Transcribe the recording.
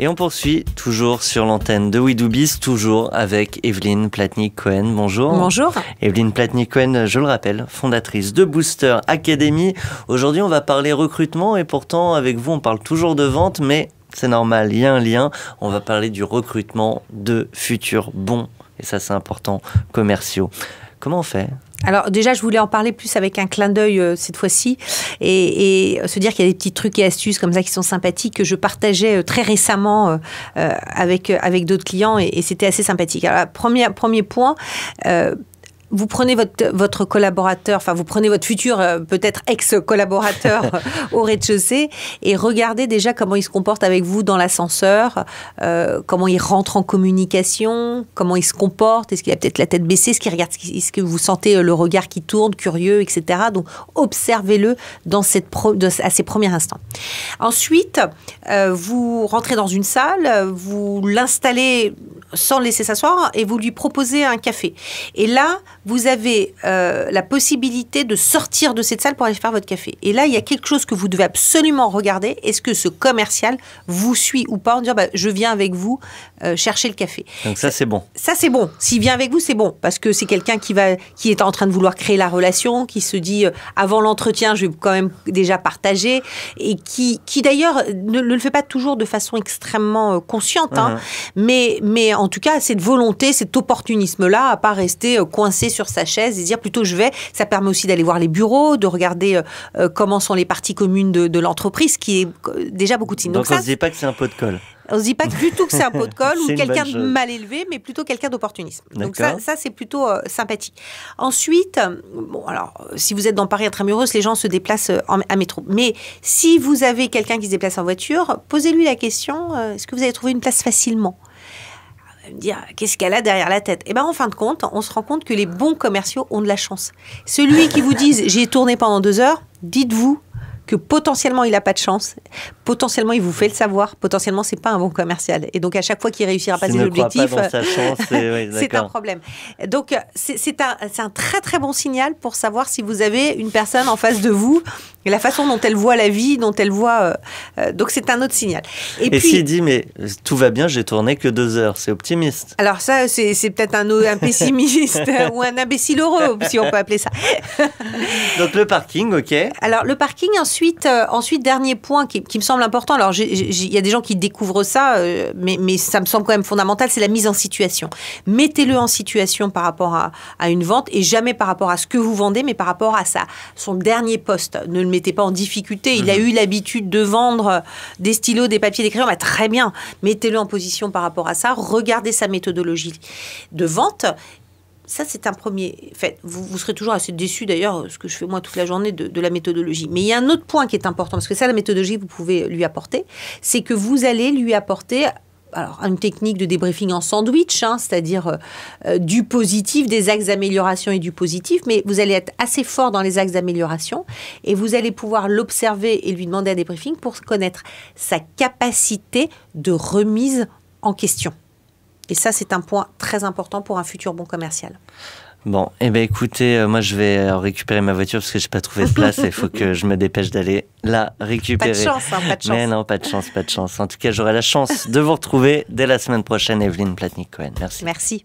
Et on poursuit toujours sur l'antenne de Widoubis, toujours avec Evelyne Platnik-Cohen. Bonjour. Bonjour. Evelyne Platnik-Cohen, je le rappelle, fondatrice de Booster Academy. Aujourd'hui, on va parler recrutement et pourtant, avec vous, on parle toujours de vente, mais c'est normal, il y a un lien. On va parler du recrutement de futurs bons, et ça, c'est important, commerciaux. Comment on fait alors déjà, je voulais en parler plus avec un clin d'œil euh, cette fois-ci et, se dire qu'il y a des petits trucs et astuces comme ça qui sont sympathiques que je partageais euh, très récemment euh, avec, avec d'autres clients et, et c'était assez sympathique. Alors, premier, premier point, vous prenez votre, votre collaborateur, enfin vous prenez votre futur euh, peut-être ex-collaborateur au rez-de-chaussée et regardez déjà comment il se comporte avec vous dans l'ascenseur, euh, comment il rentre en communication, comment il se comporte, est-ce qu'il a peut-être la tête baissée, est-ce qu'il regarde, est-ce que vous sentez euh, le regard qui tourne, curieux, etc. Donc observez-le dans cette pro, de, à ces premiers instants. Ensuite, vous rentrez dans une salle, vous l'installez sans laisser s'asseoir et vous lui proposez un café. Et là, vous avez euh, la possibilité de sortir de cette salle pour aller faire votre café. Et là, il y a quelque chose que vous devez absolument regarder. Est-ce que ce commercial vous suit ou pas en disant bah, je viens avec vous euh, chercher le café. Donc ça c'est bon. Ça c'est bon. S'il vient avec vous, c'est bon parce que c'est quelqu'un qui va qui est en train de vouloir créer la relation, qui se dit euh, avant l'entretien, je vais quand même déjà partager et qui qui d'ailleurs ne, le fait pas toujours de façon extrêmement consciente, hein. mais mais en en tout cas cette volonté, cet opportunisme-là, à pas rester euh, coincé sur sa chaise et dire plutôt je vais. Ça permet aussi d'aller voir les bureaux, de regarder euh, euh, comment sont les parties communes de, l'entreprise, qui est déjà beaucoup de signes. Donc, on ne se dit pas que c'est un pot de colle. On ne se dit pas du tout que c'est un pot de colle ou quelqu'un de mal élevé, mais plutôt quelqu'un d'opportunisme. Donc ça, c'est plutôt sympathique. Ensuite, bon, alors, si vous êtes dans Paris intramuros, les gens se déplacent en, à métro. Mais si vous avez quelqu'un qui se déplace en voiture, posez-lui la question, est-ce que vous avez trouvé une place facilement me dire qu'est-ce qu'elle a derrière la tête Et eh ben en fin de compte, on se rend compte que les bons commerciaux ont de la chance. Celui qui vous dit « j'ai tourné pendant deux heures, dites-vous que potentiellement il n'a pas de chance potentiellement il vous fait le savoir, potentiellement c'est pas un bon commercial. Et donc à chaque fois qu'il réussira à passer l'objectif, c'est un problème. Donc c'est un, un, très très bon signal pour savoir si vous avez une personne en face de vous, et la façon dont elle voit la vie, dont elle voit. Euh, euh, donc c'est un autre signal. Et, et s'il dit mais euh, tout va bien, j'ai tourné que deux heures, c'est optimiste. Alors ça c'est peut-être un, pessimiste ou un imbécile heureux si on peut appeler ça. donc le parking, ok. Alors le parking ensuite ensuite dernier point qui me semble semble important. Alors, il y a des gens qui découvrent ça, euh, mais, mais, ça me semble quand même fondamental, c'est la mise en situation. Mettez-le en situation par rapport à, à, une vente et jamais par rapport à ce que vous vendez, mais par rapport à sa, son dernier poste. Ne le mettez pas en difficulté. Il a mhm. eu l'habitude de vendre euh, des stylos, des papiers, des crayons. Bah, très bien. Mettez-le en position par rapport à ça. Regardez sa méthodologie de vente ça, c'est un premier fait. Vous, serez toujours assez déçu d'ailleurs, ce que je fais moi toute la journée, de, la méthodologie. Mais il y a un autre point qui est important, parce que ça, la méthodologie, vous pouvez lui apporter, c'est que vous allez lui apporter alors, une technique de débriefing en sandwich, hein, c'est-à-dire euh, euh, du positif, des axes d'amélioration et du positif, mais vous allez être assez fort dans les axes d'amélioration et vous allez pouvoir l'observer et lui demander un débriefing pour connaître sa capacité de remise en question. Et ça, c'est un point très important pour un futur bon commercial. Bon, eh bien, écoutez, euh, moi je vais euh, récupérer ma voiture parce que j'ai pas trouvé de place et il faut que je me dépêche d'aller la récupérer. Pas de chance, hein, pas de chance. Mais non, pas de chance, pas de chance. En tout cas, j'aurai la chance de vous retrouver dès la semaine prochaine, Evelyne Platnik-Cohen. Merci. Merci.